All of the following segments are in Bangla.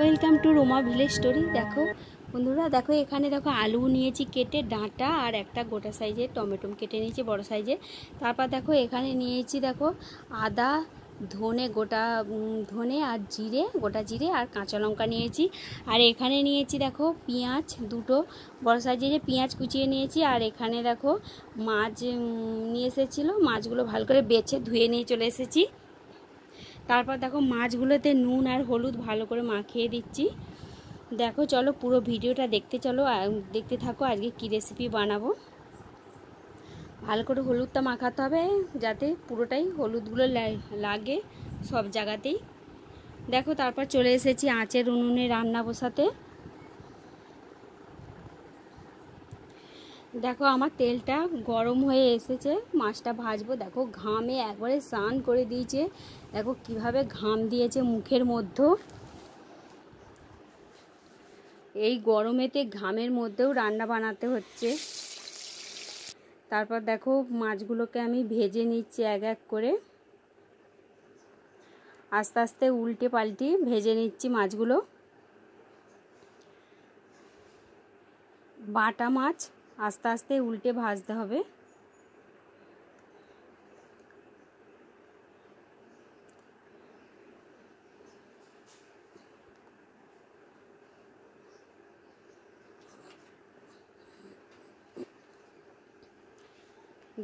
welcome to Roma village story দেখো বন্ধুরা দেখো এখানে দেখো আলু নিয়েছি কেটে ডাঁটা আর একটা গোটা সাইজের টমেটো কেটে নিয়েছি বড় সাইজে তারপর দেখো এখানে নিয়েছি দেখো আদা ধনে গোটা ধনে আর জিরে গোটা জিরে আর কাঁচা লঙ্কা নিয়েছি আর এখানে নিয়েছি দেখো পেঁয়াজ দুটো বড় সাইজে যে পেঁয়াজ কুচিয়ে নিয়েছি আর এখানে দেখো মাছ নিয়ে এসেছিলো মাছগুলো ভালো করে বেছে ধুয়ে নিয়ে চলে এসেছি তারপর দেখো মাছগুলোতে নুন আর হলুদ ভালো করে মাখিয়ে দিচ্ছি দেখো চলো পুরো ভিডিওটা দেখতে চলো দেখতে থাকো আজকে কী রেসিপি বানাবো ভালো করে হলুদটা মাখাতে হবে যাতে পুরোটাই হলুদগুলো লাগে সব জায়গাতেই দেখো তারপর চলে এসেছি আঁচের উনুনে রান্না বসাতে দেখো আমার তেলটা গরম হয়ে এসেছে মাছটা ভাজবো দেখো ঘামে একবারে স্নান করে দিয়েছে দেখো কিভাবে ঘাম দিয়েছে মুখের মধ্যে এই গরমেতে ঘামের মধ্যেও রান্না বানাতে হচ্ছে তারপর দেখো মাছগুলোকে আমি ভেজে নিচ্ছি এক এক করে আস্তে আস্তে উল্টে পাল্টে ভেজে নিচ্ছি মাছগুলো বাটা মাছ আস্তে আস্তে উল্টে ভাজতে হবে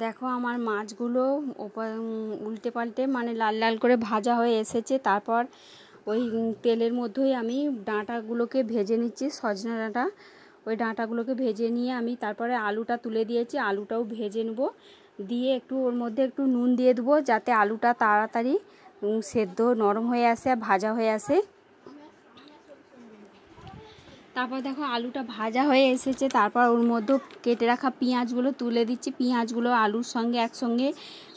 দেখো আমার মাছগুলো উল্টে পাল্টে মানে লাল লাল করে ভাজা হয়ে এসেছে তারপর ওই তেলের মধ্যেই আমি ডাঁটাগুলোকে ভেজে নিচ্ছি সজনা ডাঁটা ওই ডাঁটাগুলোকে ভেজে নিয়ে আমি তারপরে আলুটা তুলে দিয়েছি আলুটাও ভেজে নেব দিয়ে একটু ওর মধ্যে একটু নুন দিয়ে দেবো যাতে আলুটা তাড়াতাড়ি সেদ্ধ নরম হয়ে আসে আর ভাজা হয়ে আসে তারপর দেখো আলুটা ভাজা হয়ে এসেছে তারপর ওর মধ্যে কেটে রাখা পেঁয়াজগুলো তুলে দিচ্ছি পেঁয়াজগুলো আলুর সঙ্গে একসঙ্গে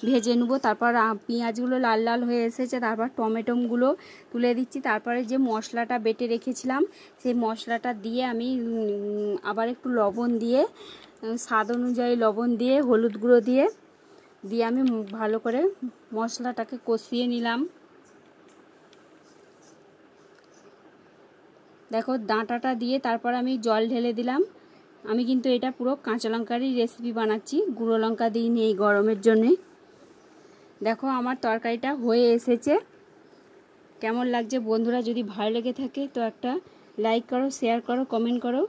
ভেজে নেবো তারপর পেঁয়াজগুলো লাল লাল হয়ে এসেছে তারপর টমেটোগুলো তুলে দিচ্ছি তারপরে যে মশলাটা বেটে রেখেছিলাম সেই মশলাটা দিয়ে আমি আবার একটু লবণ দিয়ে স্বাদ অনুযায়ী লবণ দিয়ে হলুদ গুঁড়ো দিয়ে দিয়ে আমি ভালো করে মশলাটাকে কষিয়ে নিলাম দেখো ডাঁটাটা দিয়ে তারপর আমি জল ঢেলে দিলাম আমি কিন্তু এটা পুরো কাঁচা লঙ্কারই রেসিপি বানাচ্ছি গুঁড়ো লঙ্কা দিইনি এই গরমের জন্যে দেখো আমার তরকারিটা হয়ে এসেছে কেমন লাগছে বন্ধুরা যদি ভালো লেগে থাকে তো একটা লাইক করো শেয়ার করো কমেন্ট করো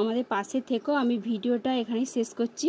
আমাদের পাশে থেকো আমি ভিডিওটা এখানেই শেষ করছি